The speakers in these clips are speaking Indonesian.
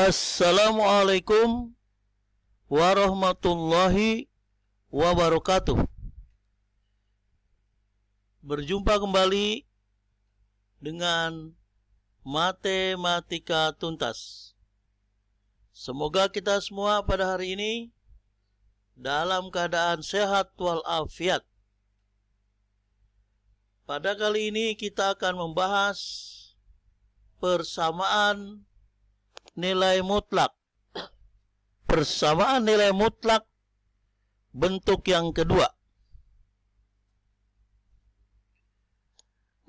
Assalamualaikum warahmatullahi wabarakatuh. Berjumpa kembali dengan Matematika Tuntas. Semoga kita semua pada hari ini dalam keadaan sehat walafiat. Pada kali ini kita akan membahas persamaan nilai mutlak. Persamaan nilai mutlak bentuk yang kedua.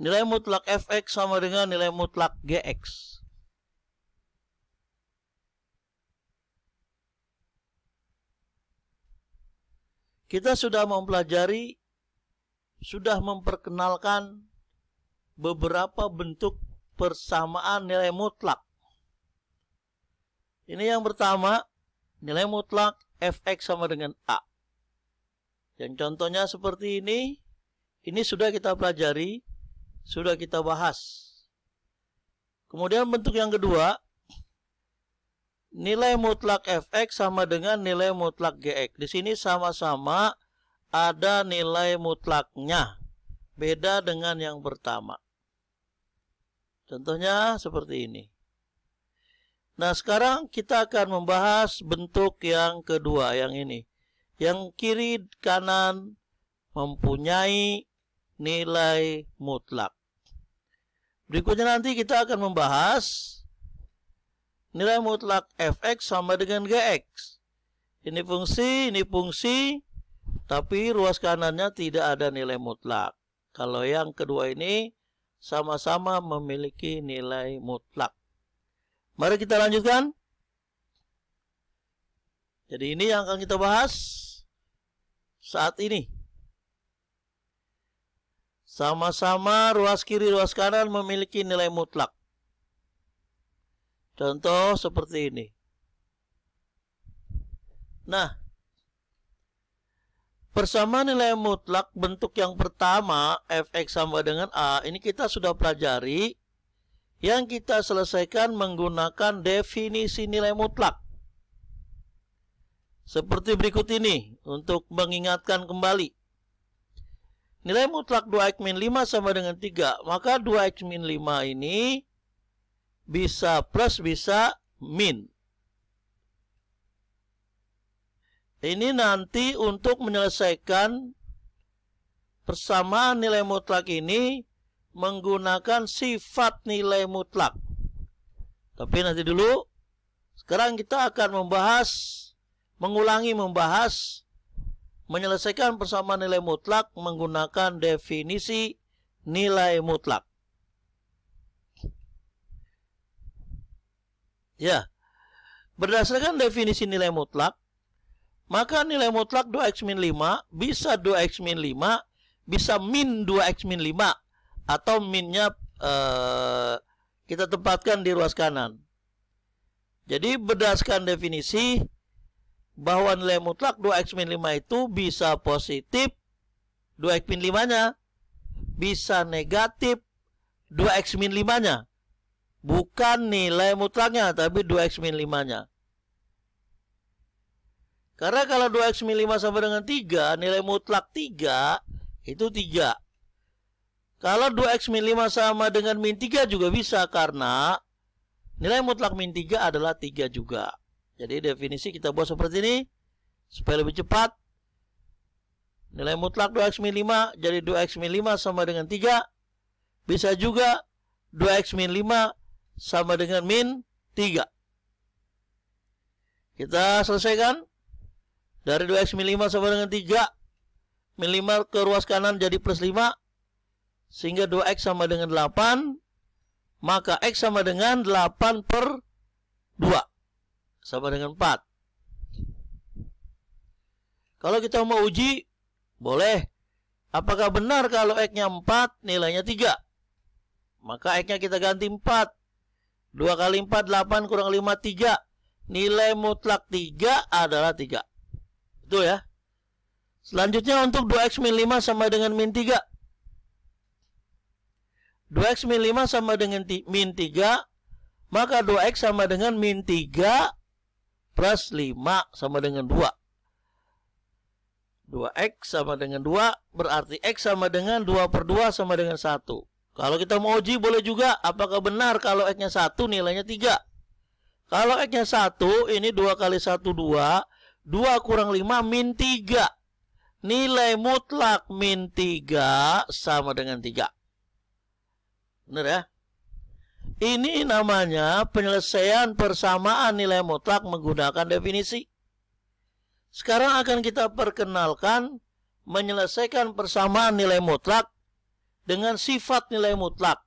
Nilai mutlak fx sama dengan nilai mutlak gx. Kita sudah mempelajari, sudah memperkenalkan beberapa bentuk persamaan nilai mutlak. Ini yang pertama, nilai mutlak fx sama dengan a. Yang contohnya seperti ini, ini sudah kita pelajari, sudah kita bahas. Kemudian bentuk yang kedua, nilai mutlak fx sama dengan nilai mutlak gx. Di sini sama-sama ada nilai mutlaknya, beda dengan yang pertama. Contohnya seperti ini. Nah, sekarang kita akan membahas bentuk yang kedua, yang ini. Yang kiri kanan mempunyai nilai mutlak. Berikutnya nanti kita akan membahas nilai mutlak fx sama dengan gx. Ini fungsi, ini fungsi, tapi ruas kanannya tidak ada nilai mutlak. Kalau yang kedua ini sama-sama memiliki nilai mutlak. Mari kita lanjutkan. Jadi ini yang akan kita bahas saat ini. Sama-sama ruas kiri ruas kanan memiliki nilai mutlak. Contoh seperti ini. Nah, persamaan nilai mutlak bentuk yang pertama Fx sama dengan A ini kita sudah pelajari yang kita selesaikan menggunakan definisi nilai mutlak. Seperti berikut ini untuk mengingatkan kembali. Nilai mutlak 2x min 5 sama dengan 3, maka 2x min 5 ini bisa plus bisa min. Ini nanti untuk menyelesaikan persamaan nilai mutlak ini menggunakan sifat nilai mutlak. Tapi nanti dulu, sekarang kita akan membahas, mengulangi membahas, menyelesaikan persamaan nilai mutlak menggunakan definisi nilai mutlak. Ya, berdasarkan definisi nilai mutlak, maka nilai mutlak 2x min 5 bisa 2x min 5, bisa min 2x min 5 atau minnya e, kita tempatkan di ruas kanan. Jadi berdasarkan definisi bahwa nilai mutlak 2x min 5 itu bisa positif 2x min 5-nya, bisa negatif 2x min 5-nya. Bukan nilai mutlaknya, tapi 2x min 5-nya. Karena kalau 2x min 5 sama dengan 3, nilai mutlak 3 itu 3. Kalau 2x min 5 sama dengan min 3 juga bisa karena nilai mutlak min 3 adalah 3 juga. Jadi definisi kita buat seperti ini supaya lebih cepat. Nilai mutlak 2x min 5 jadi 2x min 5 sama dengan 3. Bisa juga 2x min 5 sama dengan min 3. Kita selesaikan. Dari 2x min 5 sama dengan 3. Min 5 ke ruas kanan jadi plus 5. Sehingga 2X sama dengan 8. Maka X sama dengan 8 per 2. Sama dengan 4. Kalau kita mau uji, boleh. Apakah benar kalau X-nya 4, nilainya 3? Maka X-nya kita ganti 4. 2 kali 4, 8 kurang 5, 3. Nilai mutlak 3 adalah 3. itu ya? Selanjutnya untuk 2X min 5 sama dengan min 3. 2x min 5 sama dengan min 3. Maka 2x sama dengan min 3 plus 5 sama dengan 2. 2x sama dengan 2 berarti x sama dengan 2 per 2 sama dengan 1. Kalau kita mau uji boleh juga apakah benar kalau x-nya 1 nilainya 3. Kalau x-nya 1 ini 2 kali 1 2. 2 kurang 5 min 3. Nilai mutlak min 3 sama dengan 3. Benar ya? Ini namanya penyelesaian persamaan nilai mutlak menggunakan definisi. Sekarang akan kita perkenalkan menyelesaikan persamaan nilai mutlak dengan sifat nilai mutlak.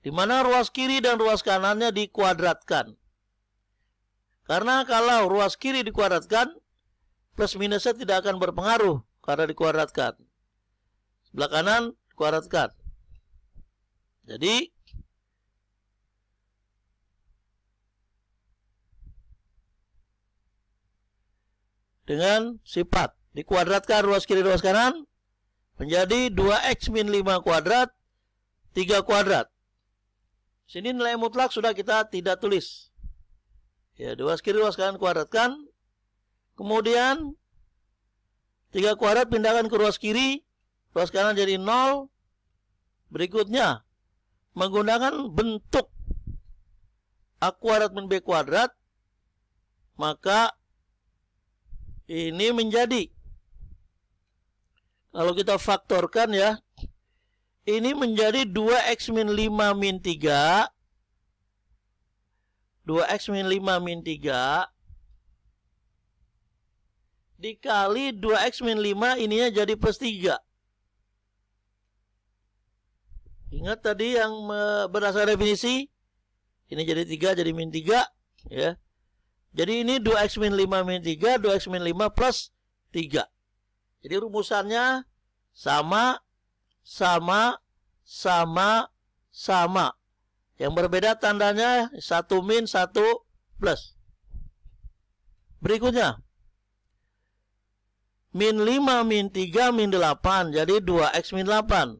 Di mana ruas kiri dan ruas kanannya dikuadratkan. Karena kalau ruas kiri dikuadratkan, plus minusnya tidak akan berpengaruh karena dikuadratkan. Sebelah kanan dikuadratkan. Jadi dengan sifat dikuadratkan ruas kiri ruas kanan menjadi 2x min 5 kuadrat 3 kuadrat sini nilai mutlak sudah kita tidak tulis ya ruas kiri ruas kanan kuadratkan kemudian 3 kuadrat pindahkan ke ruas kiri ruas kanan jadi 0 berikutnya menggunakan bentuk A kuadrat min B kuadrat, maka ini menjadi kalau kita faktorkan ya ini menjadi 2x min 5 min 3 2x min 5 min 3 dikali 2x min 5 ininya jadi plus 3 Ingat tadi yang berdasarkan definisi ini jadi 3 jadi min 3 ya. Jadi ini 2x min 5 min 3 2x min 5 plus 3 Jadi rumusannya sama sama sama sama Yang berbeda tandanya 1 min 1 plus Berikutnya Min 5 min 3 min 8 Jadi 2x min 8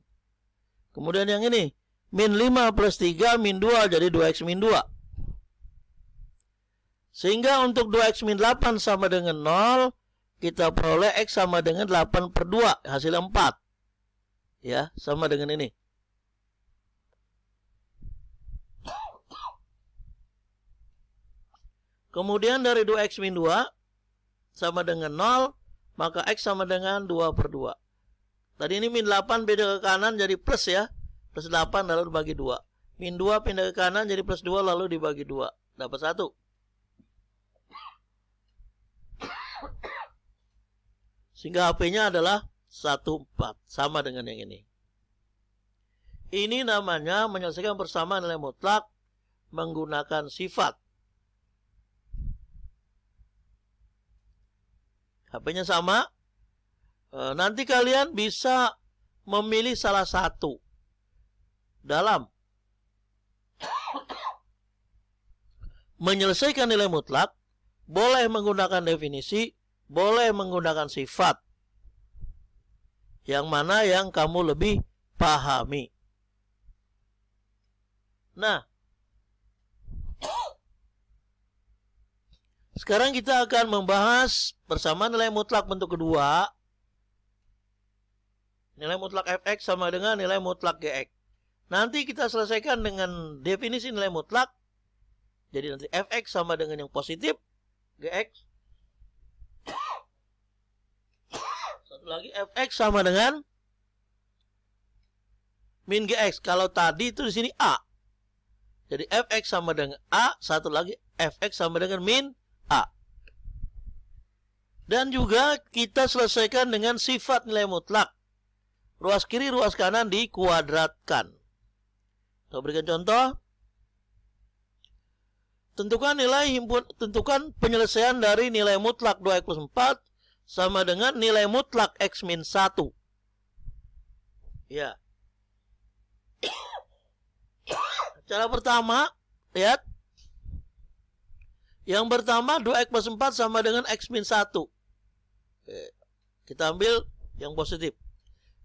Kemudian yang ini, min 5 plus 3 min 2 jadi 2x min 2. Sehingga untuk 2x min 8 sama dengan 0, kita peroleh x sama dengan 8 per 2, hasil 4. Ya, sama dengan ini. Kemudian dari 2x min 2 sama dengan 0, maka x sama dengan 2 per 2. Tadi ini min 8 pindah ke kanan jadi plus ya. Plus 8 lalu dibagi 2. Min 2 pindah ke kanan jadi plus 2 lalu dibagi 2. Dapat 1. Sehingga HP-nya adalah 14. Sama dengan yang ini. Ini namanya menyelesaikan bersama nilai mutlak menggunakan sifat. HP-nya sama, Eh, nanti kalian bisa memilih salah satu dalam menyelesaikan nilai mutlak, boleh menggunakan definisi, boleh menggunakan sifat. Yang mana yang kamu lebih pahami. Nah, sekarang kita akan membahas bersama nilai mutlak bentuk kedua Nilai mutlak fx sama dengan nilai mutlak gx. Nanti kita selesaikan dengan definisi nilai mutlak. Jadi nanti fx sama dengan yang positif, gx. Satu lagi fx sama dengan min gx. Kalau tadi itu di sini a. Jadi fx sama dengan a, satu lagi fx sama dengan min a. Dan juga kita selesaikan dengan sifat nilai mutlak ruas kiri, ruas kanan dikuadratkan. Kita berikan contoh. Tentukan nilai himpun, tentukan penyelesaian dari nilai mutlak 2x plus 4 sama dengan nilai mutlak x min 1. Ya. Cara pertama, lihat. Yang pertama 2x plus 4 sama dengan x min 1. Oke. Kita ambil yang positif.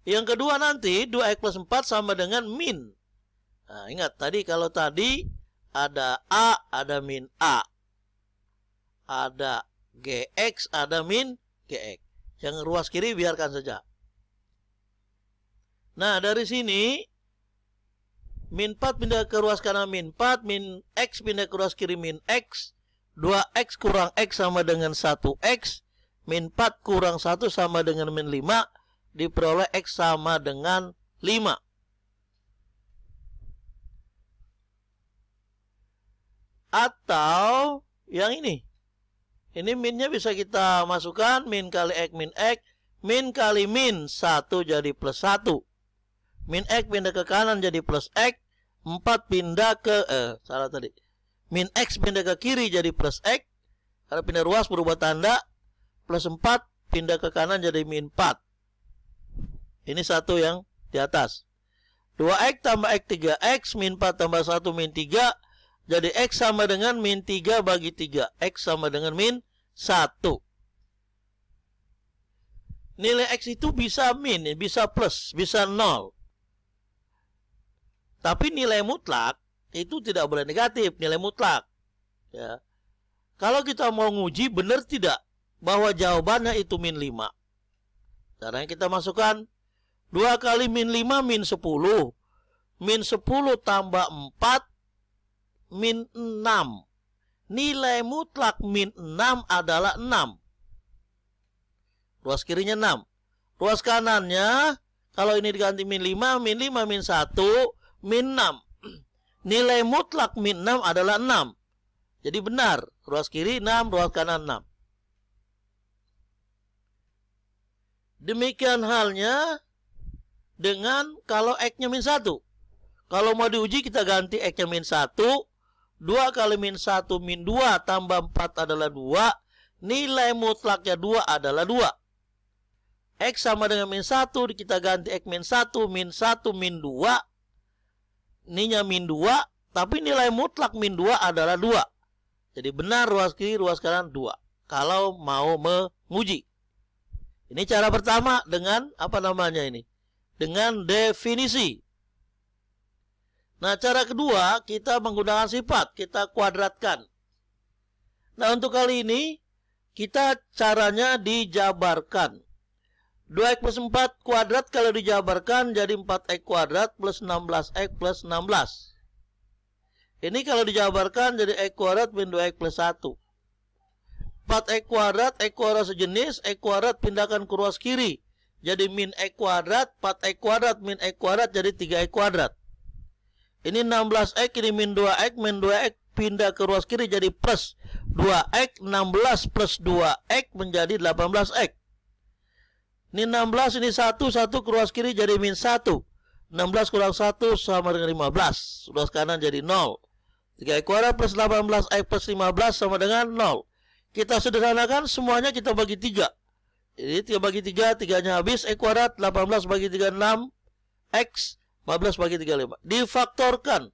Yang kedua nanti 2x plus 4 sama dengan min. Nah, ingat tadi kalau tadi ada A, ada min A. Ada GX, ada min GX. Yang ruas kiri biarkan saja. Nah, dari sini min 4 pindah ke ruas kanan min 4, min X pindah ke ruas kiri min X. 2X kurang X sama dengan 1X. Min 4 kurang 1 sama dengan min 5 diperoleh X sama dengan 5. Atau yang ini. Ini minnya bisa kita masukkan. Min kali X min X. Min kali min 1 jadi plus 1. Min X pindah ke kanan jadi plus X. 4 pindah ke... Eh, salah tadi. Min X pindah ke kiri jadi plus X. Kalau pindah ruas berubah tanda. Plus 4 pindah ke kanan jadi min 4. Ini satu yang di atas. 2X tambah X 3X min 4 tambah 1 min 3. Jadi X sama dengan min 3 bagi 3. X sama dengan min 1. Nilai X itu bisa min, bisa plus, bisa nol. Tapi nilai mutlak itu tidak boleh negatif, nilai mutlak. Ya. Kalau kita mau nguji benar tidak bahwa jawabannya itu min 5. Caranya kita masukkan 2 kali min 5 min 10. Min 10 tambah 4 min 6. Nilai mutlak min 6 adalah 6. Ruas kirinya 6. Ruas kanannya kalau ini diganti min 5, min 5, min 1, min 6. Nilai mutlak min 6 adalah 6. Jadi benar, ruas kiri 6, ruas kanan 6. Demikian halnya dengan kalau X-nya min 1. Kalau mau diuji kita ganti X-nya min 1. 2 kali min 1 min 2 tambah 4 adalah 2. Nilai mutlaknya 2 adalah 2. X sama dengan min 1. Kita ganti X min 1. Min 1 min 2. Ininya min 2. Tapi nilai mutlak min 2 adalah 2. Jadi benar ruas kiri ruas kanan 2. Kalau mau menguji. Ini cara pertama dengan apa namanya ini? dengan definisi. Nah, cara kedua kita menggunakan sifat, kita kuadratkan. Nah, untuk kali ini kita caranya dijabarkan. 2x plus 4 kuadrat kalau dijabarkan jadi 4x kuadrat plus 16x plus 16. Ini kalau dijabarkan jadi x kuadrat min 2x plus 1. 4x kuadrat, x kuadrat sejenis, x kuadrat pindahkan ke ruas kiri. Jadi min E kuadrat, 4 E kuadrat, min E kuadrat jadi 3 E kuadrat. Ini 16 X, ini min 2 X, e, min 2 X e, pindah ke ruas kiri jadi plus 2 X, 16 plus 2 X e menjadi 18 X. Ini 16, ini 1, 1 ke ruas kiri jadi min 1. 16 kurang 1 sama dengan 15. Ruas kanan jadi 0. 3 X kuadrat plus 18 X plus 15 sama dengan 0. Kita sederhanakan semuanya kita bagi 3. Jadi 3 bagi 3, 3-nya habis. E kuadrat 18 bagi 3, 6 X 15 bagi 3, 5. Difaktorkan.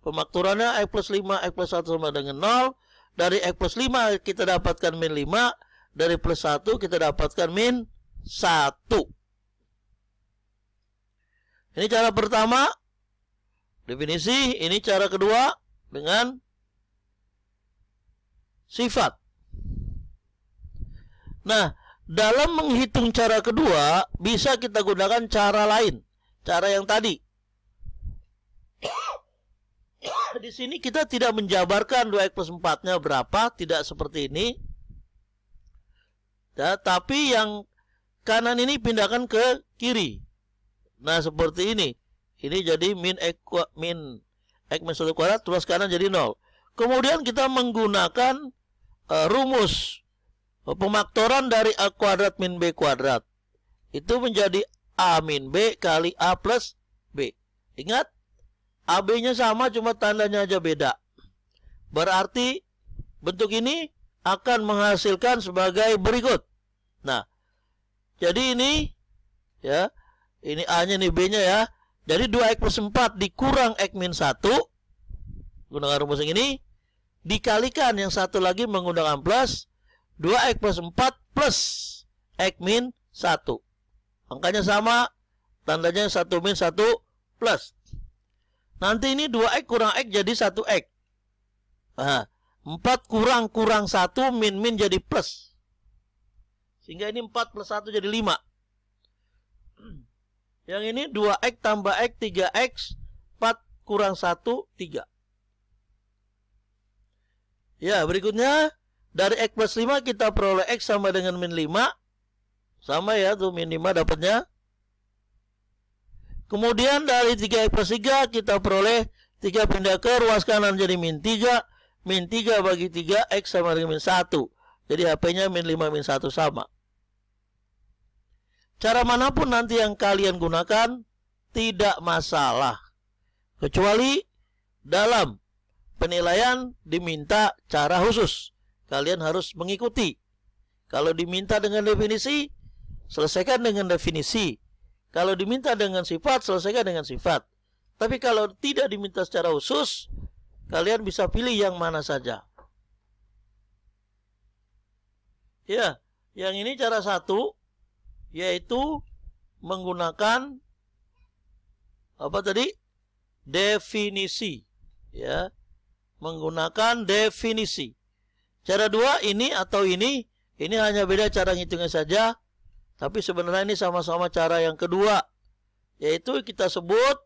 Pemakturannya X plus 5, X plus 1 sama dengan 0. Dari X plus 5 kita dapatkan min 5. Dari plus 1 kita dapatkan min 1. Ini cara pertama. Definisi. Ini cara kedua. Dengan sifat. Nah, dalam menghitung cara kedua, bisa kita gunakan cara lain, cara yang tadi. Di sini kita tidak menjabarkan 2x plus 4-nya berapa, tidak seperti ini. Ya, tapi yang kanan ini pindahkan ke kiri. Nah, seperti ini. Ini jadi min x, min x minus 1 kuadrat, terus kanan jadi 0. Kemudian kita menggunakan uh, rumus pemaktoran dari A kuadrat min B kuadrat itu menjadi A min B kali A plus B. Ingat, AB-nya sama cuma tandanya aja beda. Berarti bentuk ini akan menghasilkan sebagai berikut. Nah, jadi ini ya, ini A-nya ini B-nya ya. Jadi 2x plus 4 dikurang x min 1 Gunakan rumus yang ini Dikalikan yang satu lagi menggunakan plus 2x plus 4 plus x min 1. Angkanya sama, tandanya 1 min 1 plus. Nanti ini 2x kurang x jadi 1x. Nah, 4 kurang kurang 1 min min jadi plus. Sehingga ini 4 plus 1 jadi 5. Yang ini 2x tambah x 3x 4 kurang 1 3. Ya, berikutnya dari X plus 5 kita peroleh X sama dengan min 5. Sama ya, tuh min 5 dapatnya. Kemudian dari 3X plus 3 kita peroleh 3 pindah ke ruas kanan jadi min 3. Min 3 bagi 3 X sama dengan min 1. Jadi HP-nya min 5 min 1 sama. Cara manapun nanti yang kalian gunakan tidak masalah. Kecuali dalam penilaian diminta cara khusus. Kalian harus mengikuti. Kalau diminta dengan definisi, selesaikan dengan definisi. Kalau diminta dengan sifat, selesaikan dengan sifat. Tapi kalau tidak diminta secara khusus, kalian bisa pilih yang mana saja. Ya, yang ini cara satu, yaitu menggunakan apa tadi? Definisi, ya, menggunakan definisi. Cara dua ini atau ini, ini hanya beda cara ngitungnya saja. Tapi sebenarnya ini sama-sama cara yang kedua. Yaitu kita sebut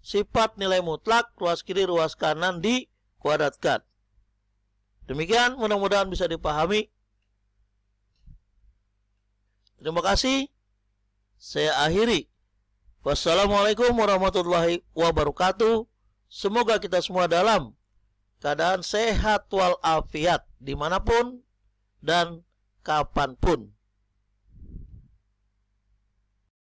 sifat nilai mutlak ruas kiri ruas kanan dikuadratkan. Demikian mudah-mudahan bisa dipahami. Terima kasih. Saya akhiri. Wassalamualaikum warahmatullahi wabarakatuh. Semoga kita semua dalam keadaan sehat walafiat dimanapun dan kapanpun.